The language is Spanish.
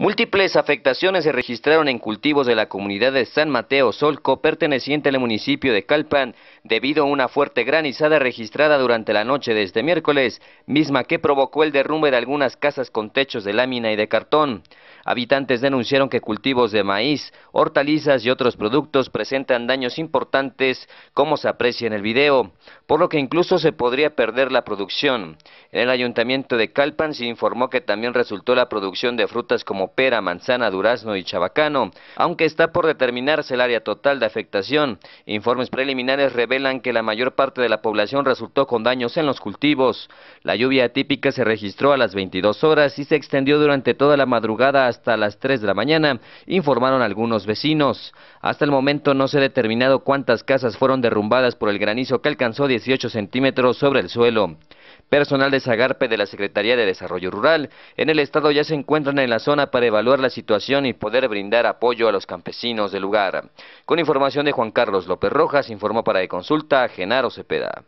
Múltiples afectaciones se registraron en cultivos de la comunidad de San Mateo Solco, perteneciente al municipio de Calpan, debido a una fuerte granizada registrada durante la noche de este miércoles, misma que provocó el derrumbe de algunas casas con techos de lámina y de cartón. Habitantes denunciaron que cultivos de maíz, hortalizas y otros productos presentan daños importantes, como se aprecia en el video, por lo que incluso se podría perder la producción. En el ayuntamiento de Calpan se informó que también resultó la producción de frutas como pera, manzana, durazno y chabacano, aunque está por determinarse el área total de afectación. Informes preliminares revelan que la mayor parte de la población resultó con daños en los cultivos. La lluvia atípica se registró a las 22 horas y se extendió durante toda la madrugada hasta las 3 de la mañana, informaron algunos vecinos. Hasta el momento no se ha determinado cuántas casas fueron derrumbadas por el granizo que alcanzó 18 centímetros sobre el suelo. Personal de Zagarpe de la Secretaría de Desarrollo Rural en el estado ya se encuentran en la zona para evaluar la situación y poder brindar apoyo a los campesinos del lugar. Con información de Juan Carlos López Rojas, informó para de consulta Genaro Cepeda.